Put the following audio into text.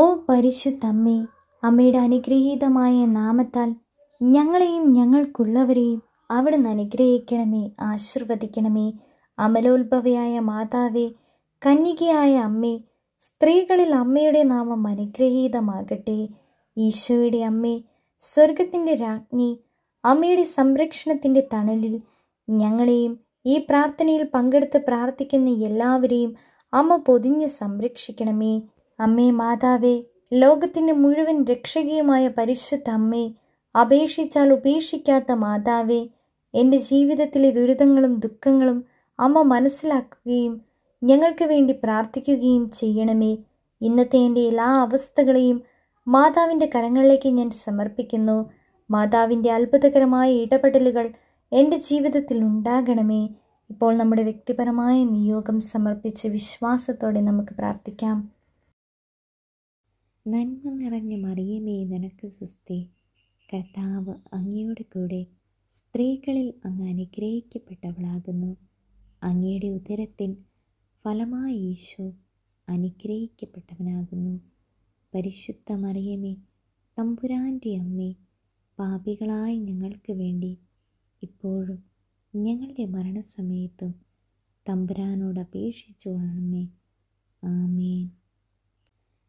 ഓ പരിശുദ്ധമ്മേ അമ്മയുടെ അനുഗ്രഹീതമായ നാമത്താൽ ഞങ്ങളെയും ഞങ്ങൾക്കുള്ളവരെയും അവിടുന്ന് അനുഗ്രഹിക്കണമേ ആശീർവദിക്കണമേ അമലോത്ഭവയായ മാതാവേ കന്യകയായ അമ്മേ സ്ത്രീകളിൽ അമ്മയുടെ നാമം അനുഗ്രഹീതമാകട്ടെ ഈശോയുടെ അമ്മേ സ്വർഗത്തിൻ്റെ രാജ്ഞി അമ്മയുടെ സംരക്ഷണത്തിൻ്റെ തണലിൽ ഞങ്ങളെയും ഈ പ്രാർത്ഥനയിൽ പങ്കെടുത്ത് പ്രാർത്ഥിക്കുന്ന എല്ലാവരെയും അമ്മ പൊതിഞ്ഞ് സംരക്ഷിക്കണമേ അമ്മേ മാതാവേ ലോകത്തിന് മുഴുവൻ രക്ഷകയുമായ പരിശുദ്ധ അമ്മേ അപേക്ഷിച്ചാൽ ഉപേക്ഷിക്കാത്ത മാതാവേ എൻ്റെ ജീവിതത്തിലെ ദുരിതങ്ങളും ദുഃഖങ്ങളും അമ്മ മനസ്സിലാക്കുകയും ഞങ്ങൾക്ക് വേണ്ടി പ്രാർത്ഥിക്കുകയും ചെയ്യണമേ ഇന്നത്തെ എൻ്റെ എല്ലാ അവസ്ഥകളെയും മാതാവിൻ്റെ കരങ്ങളിലേക്ക് ഞാൻ സമർപ്പിക്കുന്നു മാതാവിൻ്റെ അത്ഭുതകരമായ ഇടപെടലുകൾ എൻ്റെ ജീവിതത്തിൽ ഉണ്ടാകണമേ ഇപ്പോൾ നമ്മുടെ വ്യക്തിപരമായ നിയോഗം സമർപ്പിച്ച് വിശ്വാസത്തോടെ നമുക്ക് പ്രാർത്ഥിക്കാം നന്മ നിറഞ്ഞ മറിയമേ നിനക്ക് സുസ്ഥി കർത്താവ് അങ്ങയുടെ കൂടെ സ്ത്രീകളിൽ അങ്ങ് അനുഗ്രഹിക്കപ്പെട്ടവളാകുന്നു അങ്ങയുടെ ഉദരത്തിൻ ഫലമായ ഈശു അനുഗ്രഹിക്കപ്പെട്ടവനാകുന്നു പരിശുദ്ധ മറിയമേ തമ്പുരാൻ്റെ അമ്മേ പാപികളായ ഞങ്ങൾക്ക് വേണ്ടി ഇപ്പോഴും ഞങ്ങളുടെ മരണസമയത്തും തമ്പുരാനോട് അപേക്ഷിച്ചോളണമേ